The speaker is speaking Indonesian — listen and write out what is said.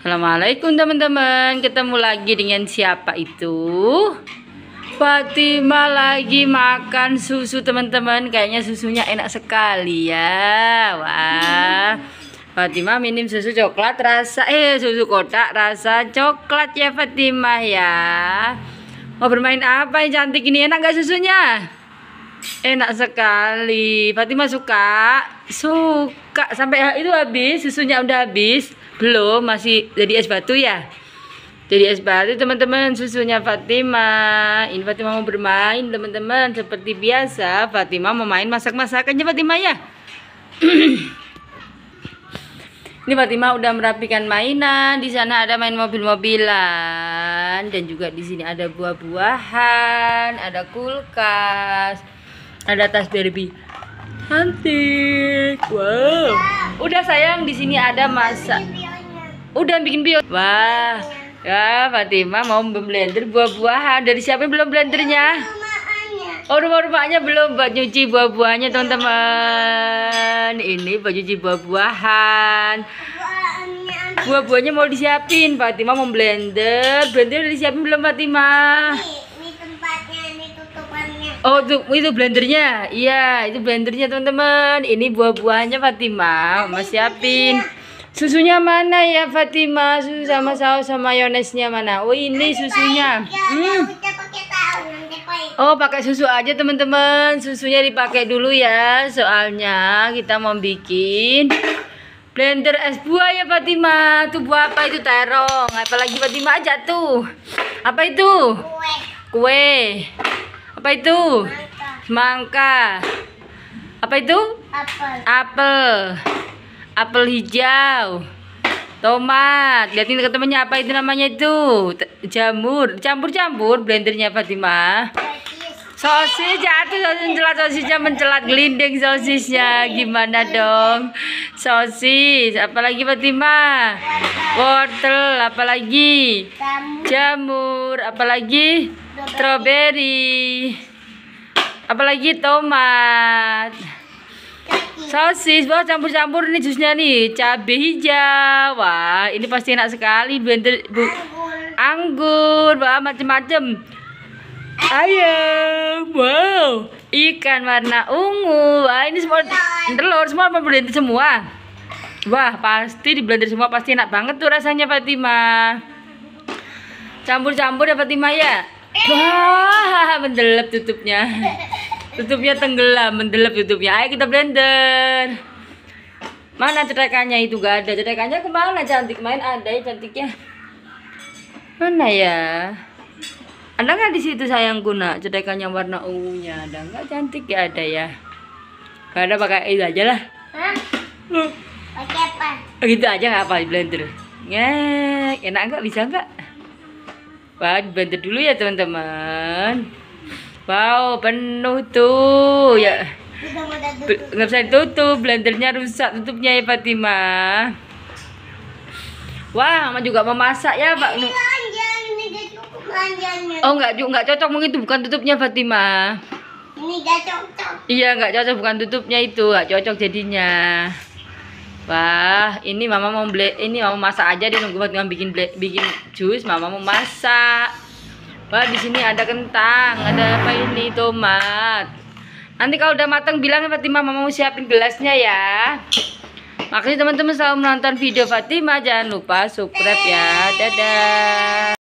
Assalamualaikum teman-teman Ketemu lagi dengan siapa itu Fatima lagi makan susu teman-teman Kayaknya susunya enak sekali ya Wah Fatima minum susu coklat rasa Eh susu kotak rasa coklat ya Fatima ya Mau bermain apa yang cantik ini Enak gak susunya? Enak sekali Fatima suka Suka Sampai itu habis Susunya udah habis belum, masih jadi es batu ya? Jadi es batu teman-teman, susunya Fatima. Ini Fatima mau bermain teman-teman. Seperti biasa, Fatima mau main masak-masakannya Fatima ya. Ini Fatima udah merapikan mainan. Di sana ada main mobil-mobilan dan juga di sini ada buah-buahan, ada kulkas, ada tas derby. Cantik. Wow. Udah sayang, di sini ada masak Udah bikin bio. Wah. Ya, Fatima mau blender buah-buahan. Dari siapa belum blendernya? Oh, rumah-rumahnya belum buat nyuci buah-buahnya, iya. teman-teman. Ini buat nyuci buah-buahan. Buah-buahnya mau disiapin. Fatima mau blender. Blender udah disiapin belum, Fatima? Oh itu, oh, itu blendernya Iya itu blendernya teman-teman Ini buah-buahnya Fatima mau siapin Susunya mana ya Fatima? Susu sama saus sama mayonesnya mana? Oh ini susunya. Hmm. Oh pakai susu aja teman-teman. Susunya dipakai dulu ya. Soalnya kita mau bikin blender es buah ya Fatima. Tuh buah apa itu terong? Apalagi Fatima aja tuh. Apa itu? Kue. Apa itu? Mangga. Apa itu? Apel. Apel apel hijau tomat lihat ini temennya apa itu namanya itu jamur campur-campur blendernya Fatima sosis jatuh sosis mencelat sosisnya mencelat gelinding sosisnya gimana dong sosis apalagi Fatima wortel apalagi jamur apalagi strawberry apalagi tomat sosis wah campur-campur nih jusnya nih cabe hijau wah ini pasti enak sekali blender bu, anggur wah macem-macem ayam wow ikan warna ungu wah ini semua telur semua apa blender semua wah pasti di blender semua pasti enak banget tuh rasanya Fatima campur-campur ya Fatima ya eh. wah mendelep tutupnya Tutupnya tenggelam, mendelep tutupnya. Ayo kita blender. Mana cetakannya itu? Gak ada. Cetakannya kemana? Cantik main ada ya cantiknya. Mana ya? Ada nggak di situ sayang guna cetakannya warna ungunya? Ada nggak cantik ya ada ya? Gak ada pakai itu aja lah. Hah? Pakai apa? Oh, gitu aja nggak apa blender. Ngek, enak nggak? Bisa nggak? Pak blender dulu ya teman-teman. Wow, penuh tuh. Ya. Nggak bisa ditutup, blendernya rusak tutupnya ya Fatima. Wah, Mama juga mau masak ya, Pak. Ini Oh, enggak, enggak cocok mungkin itu bukan tutupnya Fatima. Ini enggak cocok. Iya, enggak cocok bukan tutupnya itu, enggak cocok jadinya. Wah, ini Mama mau beli, ini Mama masak aja dia nunggu buat bikin bikin jus, Mama mau masak. Wah, di sini ada kentang, ada apa ini? Tomat. Nanti kalau udah matang bilang Fatimah mama mau siapin gelasnya ya. Makasih teman-teman selalu menonton video Fatimah. Jangan lupa subscribe ya. Dadah.